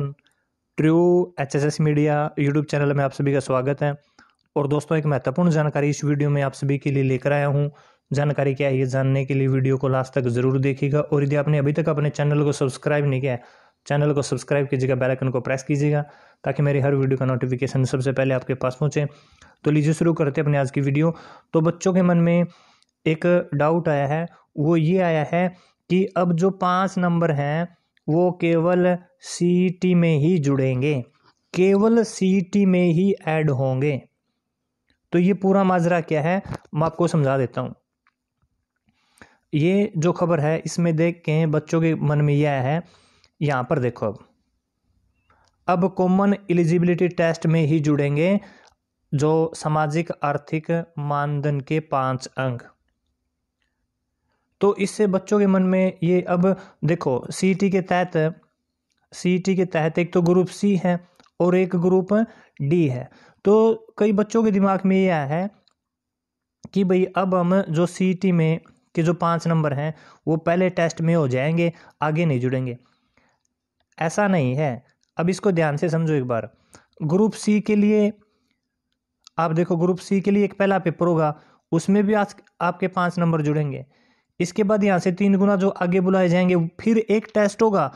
one true H S S media YouTube channel में आप सभी का स्वागत है और दोस्तों एक महत्वपूर्ण जानकारी इस वीडियो में आप सभी के लिए लेकर आया हूँ जानकारी क्या है ये जानने के लिए वीडियो को लास्ट तक ज़रूर देखिएगा और यदि आपने अभी तक अपने चैनल को सब्सक्राइब नहीं किया है चैनल को सब्सक्राइब कीजिएगा बेल को प्रेस कीजिएगा ताकि मेरी हर वीडियो का नोटिफिकेशन सबसे पहले आपके पास पहुँचे तो लीजिए शुरू करते हैं अपने आज की वीडियो तो बच्चों के मन में एक डाउट आया है वो ये आया है कि अब जो पाँच नंबर हैं वो केवल सी e में ही जुड़ेंगे केवल सी e में ही ऐड होंगे तो ये पूरा माजरा क्या है मैं आपको समझा देता हूँ ये जो खबर है इसमें देख के बच्चों के मन में यह है यहाँ पर देखो अब अब कॉमन एलिजिबिलिटी टेस्ट में ही जुड़ेंगे जो सामाजिक आर्थिक मानदंड के पांच अंक तो इससे बच्चों के मन में ये अब देखो सी e के तहत सी e के तहत एक तो ग्रुप सी है और एक ग्रुप डी है तो कई बच्चों के दिमाग में ये आया है कि भाई अब हम जो सी e में के जो पांच नंबर हैं वो पहले टेस्ट में हो जाएंगे आगे नहीं जुड़ेंगे ऐसा नहीं है अब इसको ध्यान से समझो एक बार ग्रुप सी के लिए आप देखो ग्रुप सी के लिए एक पहला पेपर होगा उसमें भी आज आपके पांच नंबर जुड़ेंगे इसके बाद यहाँ से तीन गुना जो आगे बुलाए जाएंगे फिर एक टेस्ट होगा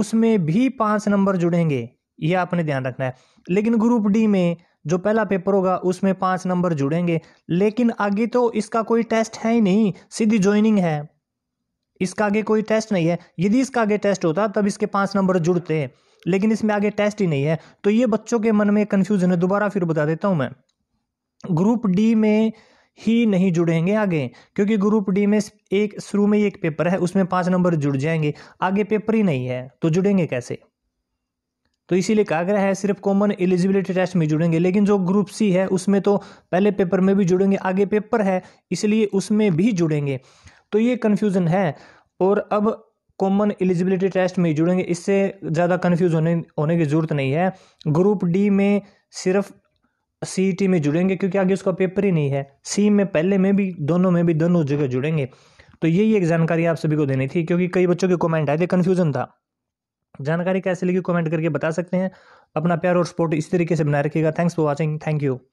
उसमें भी पाँच नंबर जुड़ेंगे यह आपने ध्यान रखना है लेकिन ग्रुप डी में जो पहला पेपर होगा उसमें पाँच नंबर जुड़ेंगे लेकिन आगे तो इसका कोई टेस्ट है ही नहीं सीधी ज्वाइनिंग है इसका आगे कोई टेस्ट नहीं है यदि इसका आगे टेस्ट होता तब इसके पाँच नंबर जुड़ते लेकिन इसमें आगे टेस्ट ही नहीं है तो ये बच्चों के मन में कन्फ्यूजन है दोबारा फिर बता देता हूँ मैं ग्रुप डी में ही नहीं जुड़ेंगे आगे क्योंकि ग्रुप डी में एक शुरू में ही एक पेपर है उसमें पांच नंबर जुड़ जाएंगे आगे पेपर ही नहीं है तो जुड़ेंगे कैसे तो इसीलिए कहा गया है सिर्फ कॉमन एलिजिबिलिटी टेस्ट में जुड़ेंगे लेकिन जो ग्रुप सी है उसमें तो पहले पेपर में भी जुड़ेंगे आगे पेपर है इसलिए उसमें भी जुड़ेंगे तो ये कन्फ्यूज़न है और अब कॉमन एलिजिबिलिटी टेस्ट में जुड़ेंगे इससे ज़्यादा कन्फ्यूज होने होने की ज़रूरत नहीं है ग्रुप डी में सिर्फ सी e में जुड़ेंगे क्योंकि आगे उसका पेपर ही नहीं है सी में पहले में भी दोनों में भी दोनों जगह जुड़ेंगे तो यही एक जानकारी आप सभी को देनी थी क्योंकि कई बच्चों के कमेंट आए थे कन्फ्यूजन था जानकारी कैसे लगी कमेंट करके बता सकते हैं अपना प्यार और सपोर्ट इस तरीके से बनाए रखिएगा thanks for watching thank you